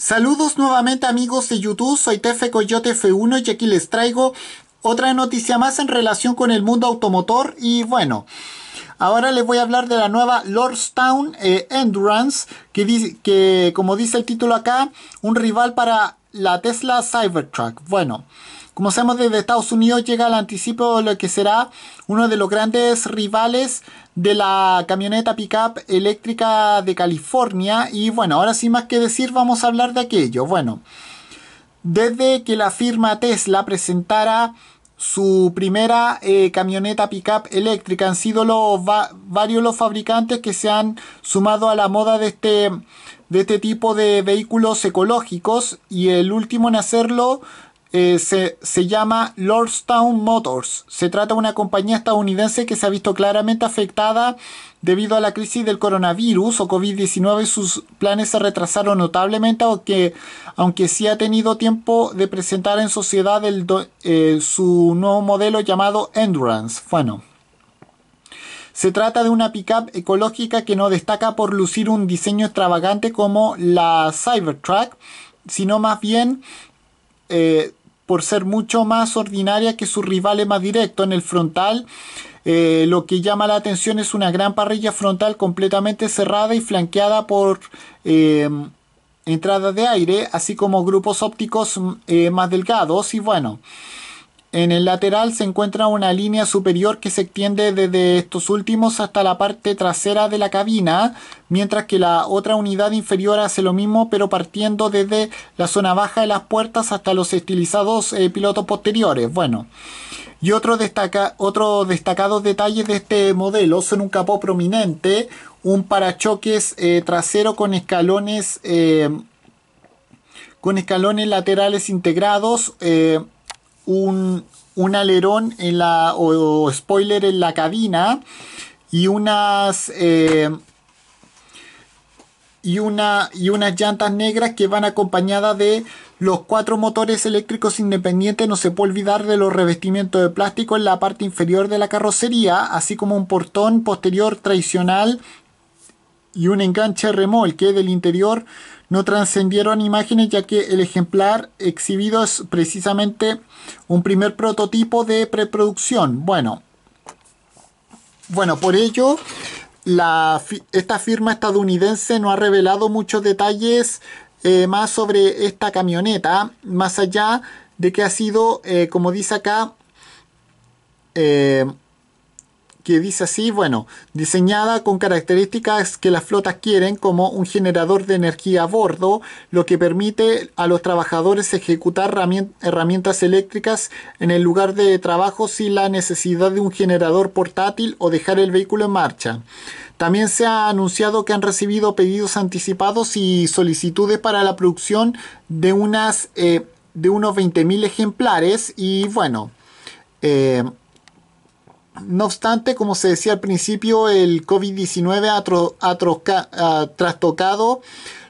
Saludos nuevamente amigos de YouTube, soy Tefe Coyote F1 y aquí les traigo otra noticia más en relación con el mundo automotor y bueno... Ahora les voy a hablar de la nueva Lordstown eh, Endurance, que como dice el título acá, un rival para la Tesla Cybertruck. Bueno, como sabemos, desde Estados Unidos llega al anticipo de lo que será uno de los grandes rivales de la camioneta pickup eléctrica de California. Y bueno, ahora sin más que decir, vamos a hablar de aquello. Bueno, desde que la firma Tesla presentara su primera eh, camioneta pickup eléctrica. Han sido varios los fabricantes que se han sumado a la moda de este, de este tipo de vehículos ecológicos y el último en hacerlo eh, se, llama Lordstown Motors. Se trata de una compañía estadounidense que se ha visto claramente afectada debido a la crisis del coronavirus o COVID-19. Sus planes se retrasaron notablemente, aunque, aunque sí ha tenido tiempo de presentar en sociedad eh, su nuevo modelo llamado Endurance. Bueno. Se trata de una pickup ecológica que no destaca por lucir un diseño extravagante como la Cybertruck, sino más bien eh, por ser mucho más ordinaria que sus rivales más directo en el frontal. Eh, lo que llama la atención es una gran parrilla frontal completamente cerrada y flanqueada por em, entradas de aire, así como grupos ópticos mm, eh, más delgados y bueno. En el lateral se encuentra una línea superior que se extiende desde estos últimos hasta la parte trasera de la cabina, mientras que la otra unidad inferior hace lo mismo pero partiendo desde la zona baja de las puertas hasta los estilizados eh, pilotos posteriores. Bueno. Y otro, destacados detalles de este modelo son un capó prominente, un parachoques eh, trasero con escalones, eh, con escalones laterales integrados, un, alerón en la, o, spoiler en la cabina y unas... Eh, y, una, y unas llantas negras que van acompañadas de los cuatro motores eléctricos independientes. No se puede olvidar de los revestimientos de plástico en la parte inferior de la carrocería, así como un portón posterior tradicional y un enganche remolque del interior no trascendieron imágenes ya que el ejemplar exhibido es precisamente un primer prototipo de preproducción. Bueno, bueno por ello la, esta firma estadounidense no ha revelado muchos detalles eh, más sobre esta camioneta, más allá de que ha sido, eh, como dice acá, eh, que dice así, bueno, diseñada con características que las flotas quieren, como un generador de energía a bordo, lo que permite a los trabajadores ejecutar herramientas eléctricas en el lugar de trabajo sin la necesidad de un generador portátil o dejar el vehículo en marcha. También se ha anunciado que han recibido pedidos anticipados y solicitudes para la producción de unas eh, de unos 20.000 ejemplares y bueno, eh, no obstante, como se decía al principio, el COVID-19 ha, trastocado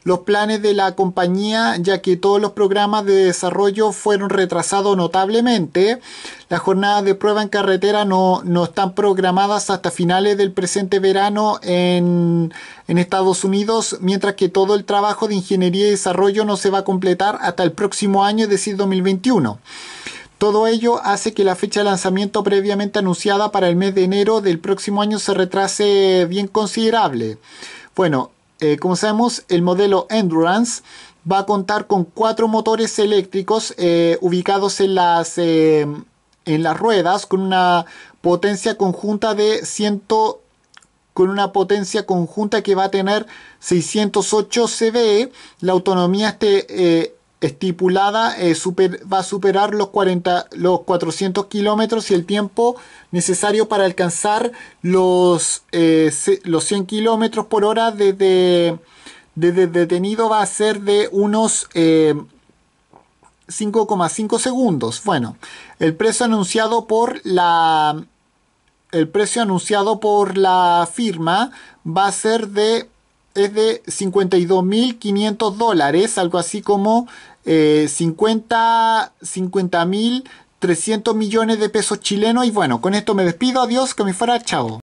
los planes de la compañía, ya que todos los programas de desarrollo fueron retrasados notablemente. Las jornadas de prueba en carretera no, están programadas hasta finales del presente verano en, en, Estados Unidos, mientras que todo el trabajo de ingeniería y desarrollo no se va a completar hasta el próximo año, es decir, 2021. Todo ello hace que la fecha de lanzamiento previamente anunciada para el mes de enero del próximo año se retrase bien considerable. Bueno, eh, como sabemos, el modelo Endurance va a contar con cuatro motores eléctricos eh, ubicados en las, eh, en las ruedas con una potencia conjunta de 100 con una potencia conjunta que va a tener 608 cv, La autonomía este, estipulada eh, va a superar los, 40, los 400 kilómetros y el tiempo necesario para alcanzar los, eh, los 100 kilómetros por hora desde, detenido va a ser de unos 5,5 eh, segundos. Bueno, el precio anunciado por la el precio anunciado por la firma va a ser de es de 52.500 dólares, algo así como eh, 50 mil 300 millones de pesos chilenos. Y bueno, con esto me despido. Adiós, que me fuera. Chao.